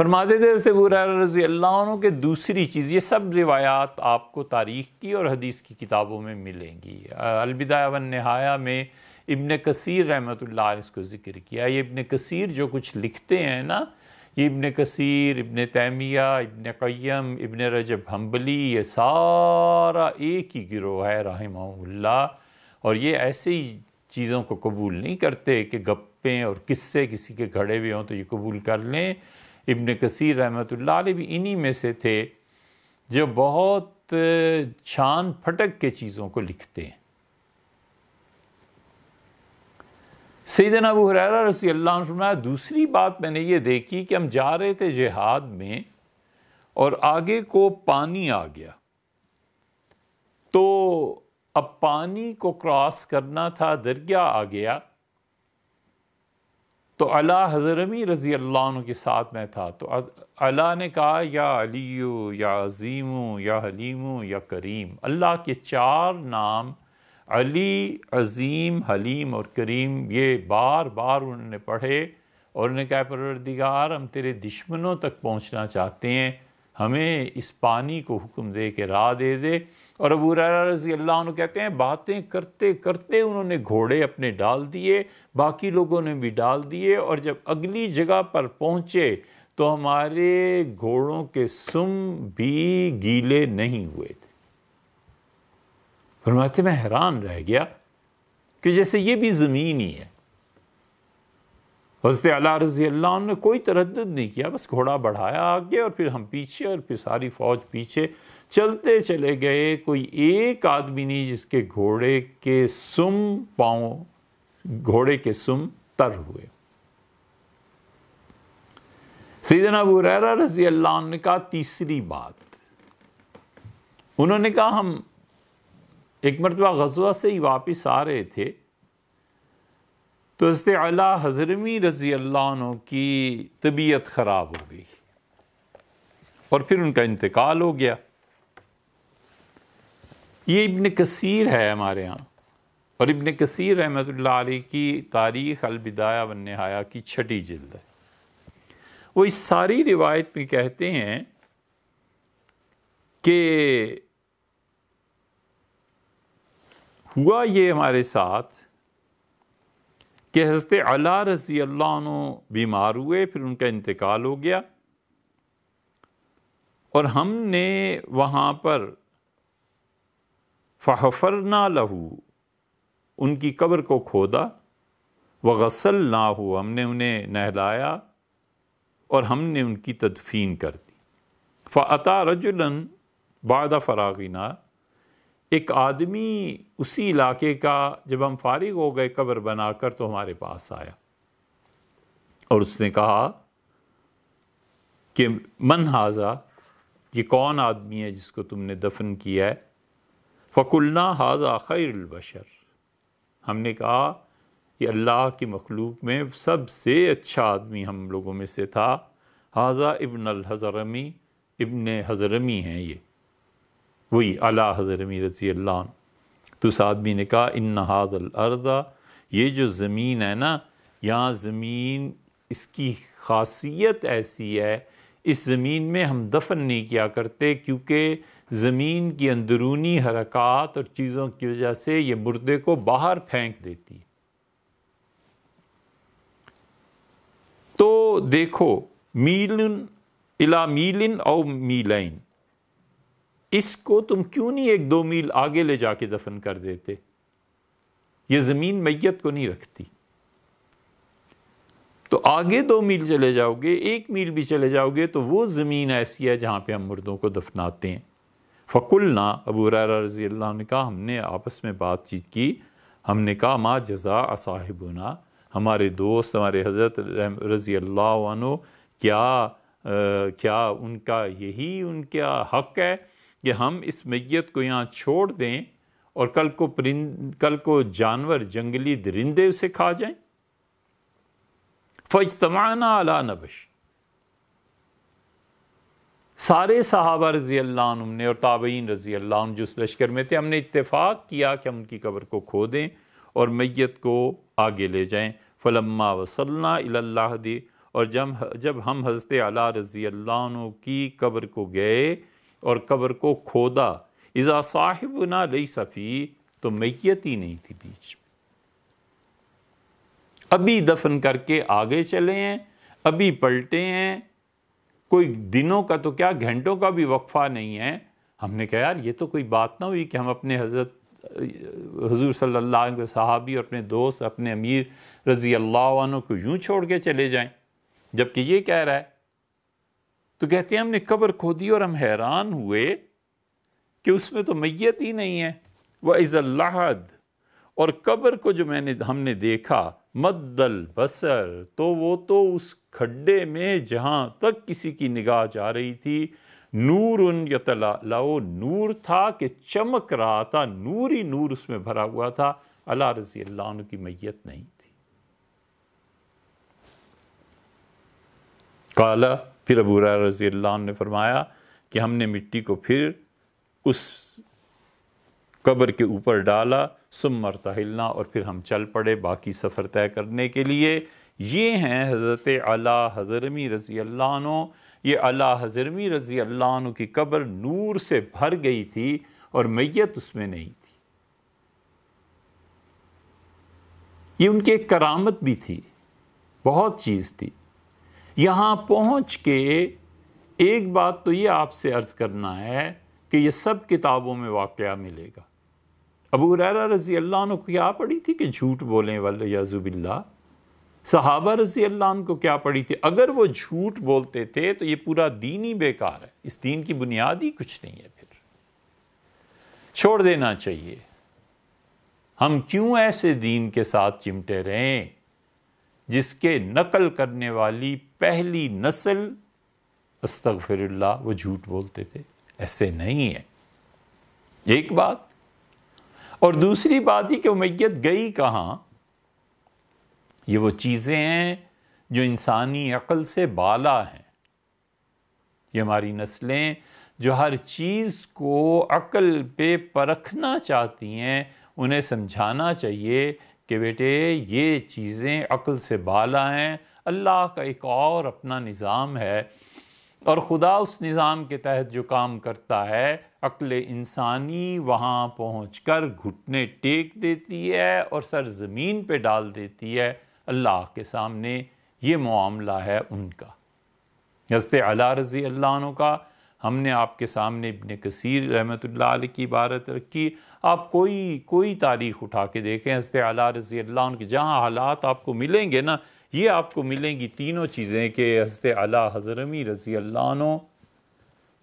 फरमाते थे उससे रजी अल्लाह के दूसरी चीज़ ये सब रिवायात आपको तारीख़ की और हदीस की किताबों में मिलेंगी अलविदा वन नहाया में इबन कसीर रहमत इसको ज़िक्र किया ये इबन कसीर जो कुछ लिखते हैं ना ये Ibn Kathir Ibn Taymiyyah Ibn Qayyim Ibn Rajab Hanbali ये सारा एक ही गिरोह है रहमल्ला और ये ऐसे ही चीज़ों को कबूल नहीं करते कि गप्पें और किस्से किसी के घड़े हुए हों तो ये कबूल कर लें इबन कसर रहमत भी इन्हीं में से थे जो बहुत छान फटक के चीज़ों को लिखते हैं सैदन अबू हर रसी अल्लाह दूसरी बात मैंने ये देखी कि हम जा रहे थे जिहाद में और आगे को पानी आ गया तो अब पानी को क्रॉस करना था दरिया आ गया तो अला हज़रमी रज़ी अल्लाह के साथ मैं था तो अला ने कहा या अली या अजीम या हलीमु या करीम अल्लाह के चार नाम अली अजीम हलीम और करीम ये बार बार उन्होंने पढ़े और उन्होंने कहा परवरदिगार हम तेरे दुश्मनों तक पहुँचना चाहते हैं हमें इस पानी को हुक्म दे के राह दे दे और अबू रजी अल्लाह कहते हैं बातें करते करते उन्होंने घोड़े अपने डाल दिए बाकी लोगों ने भी डाल दिए और जब अगली जगह पर पहुँचे तो हमारे घोड़ों के सुम भी गीले नहीं हुए थे फरमाते मैं हैरान रह गया कि जैसे ये भी ज़मीन ही है हजरत अला रजी अल्लाह ने कोई तरद नहीं किया बस घोड़ा बढ़ाया आगे और फिर हम पीछे और फिर सारी फ़ौज पीछे चलते चले गए कोई एक आदमी नहीं जिसके घोड़े के सुम पाँव घोड़े के सुम तर हुए सीधन अबू रैरा रजी अल्लाह ने कहा तीसरी बात उन्होंने कहा हम एक मरतबा गजवा से ही वापस आ रहे थे तो हजरत अला हजरमी रज़ी अल्लाह की तबीयत ख़राब हो गई और फिर उनका इंतकाल हो गया ये इबन कसीर है हमारे यहाँ और इबन कसीर रहमत की तारीख़ अलबिदाया वन नहाया की छठी जल्द है वो इस सारी रिवायत में कहते हैं कि हुआ ये हमारे साथ कि हजरत अला रजी अल्लाह बीमार हुए फिर उनका इंतकाल हो गया और हमने वहाँ पर फ़हफरना लहू उनकी कब्र को खोदा व गसल ना हो हमने उन्हें नहलाया और हमने उनकी तदफीन कर दी फाता रजुलन बाद फ़रागिना एक आदमी उसी इलाके का जब हम फारिग हो गए कब्र बनाकर तो हमारे पास आया और उसने कहा कि मन हाजा ये कौन आदमी है जिसको तुमने दफन किया है फ़कुलना हाजा खैरबशर हमने कहा कि अल्लाह की मखलूक में सबसे अच्छा आदमी हम लोगों में से था हाजा इबन हज़रमी इबन हज़रमी हैं ये वही अला हज़र अमी रसी अल्लाह तो उस आदमी ने कहा इन अर्दा ये जो ज़मीन है ना यहाँ ज़मीन इसकी खासियत ऐसी है इस ज़मीन में हम दफन नहीं किया करते क्योंकि ज़मीन की अंदरूनी हरकत और चीज़ों की वजह से ये मुर्दे को बाहर फेंक देती तो देखो मीलन इला मीलिन और मीलाइन इसको तुम क्यों नहीं एक दो मील आगे ले जाके दफन कर देते ये ज़मीन मैयत को नहीं रखती तो आगे दो मील चले जाओगे एक मील भी चले जाओगे तो वो ज़मीन ऐसी है जहाँ पे हम मुर्दों को दफनाते हैं फ़कुलना अबू रजी अल्लाह ने कहा हमने आपस में बातचीत की हमने कहा माँ जजा ना हमारे दोस्त हमारे हज़रत रज़ी अल्लाह क्या आ, क्या उनका यही उनका हक है कि हम इस मैत को यहाँ छोड़ दें और कल को परिंद कल को जानवर जंगली दरिंदे उसे खा जाए फजतमाना अला नबश सारे सहाबा रज़ी अल्लाह ने और ताबीन रज़ी अल्लाह जो उस लश्कर में थे हमने इतफाक किया कि हम उनकी कबर को खो दें और मैत को आगे ले जाए फ़लम्मा वसलना अल्लाह दी और जब जब हम हज़रत अला रज़ी अल्लाह की कबर को गए और कब्र को खोदा इज़ा साहिब ना लई सफ़ी तो मैयत ही नहीं थी बीच अभी दफन करके आगे चले हैं अभी पलटे हैं कोई दिनों का तो क्या घंटों का भी वक्फा नहीं है हमने कहा यार ये तो कोई बात ना हुई कि हम अपने हज़रत हजूर सल्ला सहाबी और अपने दोस्त अपने अमीर रज़ी अल्लाह को यूँ छोड़ के चले जाएँ जबकि ये कह रहा है तो कहते हैं हमने कब्र खोदी और हम हैरान हुए कि उसमें तो मैयत ही नहीं है वह इज़ल्लाहद और कब्र को जो मैंने हमने देखा मद्दल बसर तो वो तो उस खड्डे में जहाँ तक किसी की निगाह जा रही थी नूर उन यतलाओ नूर था कि चमक रहा था नूर ही नूर उसमें भरा हुआ था अला रजी अल्लाह की मैयत नहीं थी काला फिर अबूरा रजी अल्लाह ने फरमाया कि हमने मिट्टी को फिर उस कब्र के ऊपर डाला सुमर तहिलना और फिर हम चल पड़े बाकी सफ़र तय करने के लिए ये हैं हज़रत अला हज़रमी रज़ी अल्लाह ये अला हज़रमी रज़ी अल्लाह की कब्र नूर से भर गई थी और मैत उसमें नहीं थी ये उनकी एक करामत भी थी बहुत चीज़ थी यहाँ पहुँच के एक बात तो ये आपसे अर्ज़ करना है कि ये सब किताबों में वाक़ मिलेगा अबू हुररा रज़ी अल्लाह को क्या पड़ी थी कि झूठ बोलें याजुबिल्ला सहाबा रज़ी अल्लाह को क्या पड़ी थी अगर वो झूठ बोलते थे तो ये पूरा दीन ही बेकार है इस दीन की बुनियाद ही कुछ नहीं है फिर छोड़ देना चाहिए हम क्यों ऐसे दीन के साथ चिमटे रहें जिसके नकल करने वाली पहली नस्ल अस्तगफिरुल्लाह वो झूठ बोलते थे ऐसे नहीं है एक बात और दूसरी बात ही कि उमैयत गई कहाँ ये वो चीज़ें हैं जो इंसानी अकल से बाला हैं ये हमारी नस्लें जो हर चीज़ को अकल पे परखना चाहती हैं उन्हें समझाना चाहिए कि बेटे ये चीज़ें अक्ल से बाला हैं अल्लाह का एक और अपना निज़ाम है और ख़ुदा उस निज़ाम के तहत जो काम करता है अक्ल इंसानी वहाँ पहुँच कर घुटने टेक देती है और सर ज़मीन पर डाल देती है अल्लाह के सामने ये मामला है उनका हस्त अला रज़ी अल्लाह का हमने आपके सामने इबन कसीर रहमत की इबारत रखी आप कोई कोई तारीख उठा के देखें हंसत अला रजी अल्लाह उनके जहाँ हालात आपको मिलेंगे ना ये आपको मिलेंगी तीनों चीज़ें कि हंसत अला हजरमी रजी अल्लाह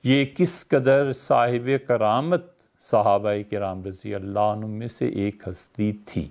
ये किस कदर साहिब करामत साहबा कराम रजी अल्लाह में से एक हस्ती थी